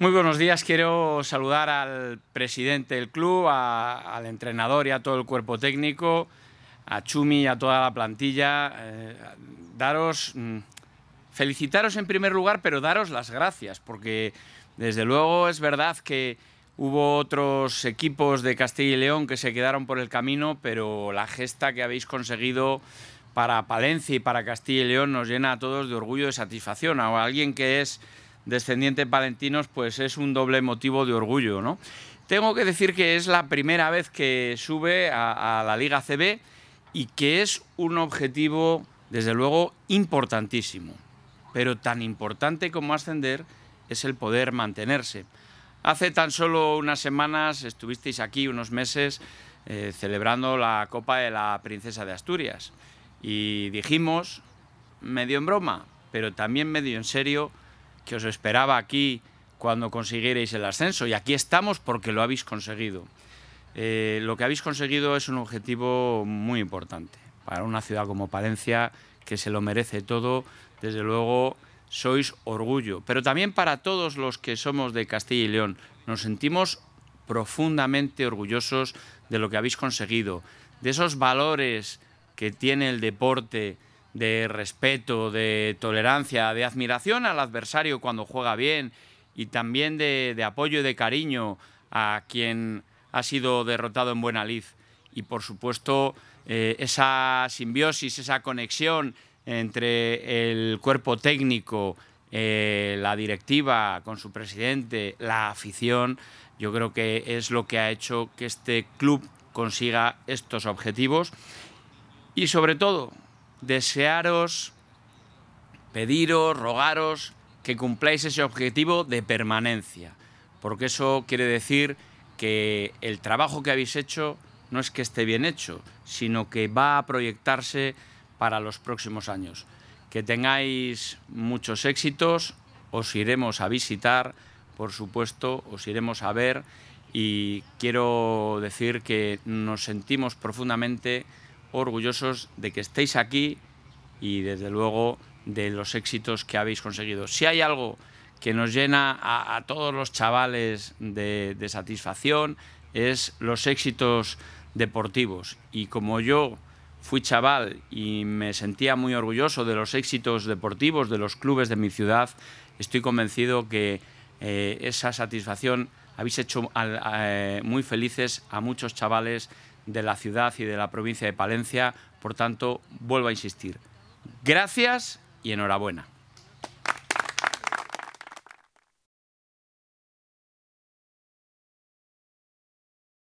Muy buenos días. Quiero saludar al presidente del club, al entrenador y a todo el cuerpo técnico, a Chumi y a toda la plantilla. Eh, daros, mm, felicitaros en primer lugar, pero daros las gracias, porque desde luego es verdad que hubo otros equipos de Castilla y León que se quedaron por el camino, pero la gesta que habéis conseguido para Palencia y para Castilla y León nos llena a todos de orgullo y satisfacción. A alguien que es descendientes palentinos, pues es un doble motivo de orgullo. ¿no? Tengo que decir que es la primera vez que sube a, la Liga CB y que es un objetivo, desde luego, importantísimo. Pero tan importante como ascender es el poder mantenerse. Hace tan solo unas semanas estuvisteis aquí, unos meses, eh, celebrando la Copa de la Princesa de Asturias. Y dijimos, medio en broma, pero también medio en serio, que os esperaba aquí cuando consiguierais el ascenso. Y aquí estamos porque lo habéis conseguido. Eh, lo que habéis conseguido es un objetivo muy importante para una ciudad como Palencia, que se lo merece todo. Desde luego, sois orgullo. Pero también para todos los que somos de Castilla y León, nos sentimos profundamente orgullosos de lo que habéis conseguido, de esos valores que tiene el deporte, de respeto, de tolerancia, de admiración al adversario cuando juega bien y también de, apoyo y de cariño a quien ha sido derrotado en buena Y por supuesto, eh, esa simbiosis, esa conexión entre el cuerpo técnico, eh, la directiva con su presidente, la afición, yo creo que es lo que ha hecho que este club consiga estos objetivos y sobre todo desearos, pediros, rogaros que cumpláis ese objetivo de permanencia, porque eso quiere decir que el trabajo que habéis hecho no es que esté bien hecho, sino que va a proyectarse para los próximos años. Que tengáis muchos éxitos, os iremos a visitar, por supuesto, os iremos a ver y quiero decir que nos sentimos profundamente orgullosos de que estéis aquí y desde luego de los éxitos que habéis conseguido. Si hay algo que nos llena a, todos los chavales de, satisfacción es los éxitos deportivos. Y como yo fui chaval y me sentía muy orgulloso de los éxitos deportivos de los clubes de mi ciudad, estoy convencido que eh, esa satisfacción habéis hecho eh, muy felices a muchos chavales de la ciudad y de la provincia de Palencia. Por tanto, vuelvo a insistir. Gracias y enhorabuena.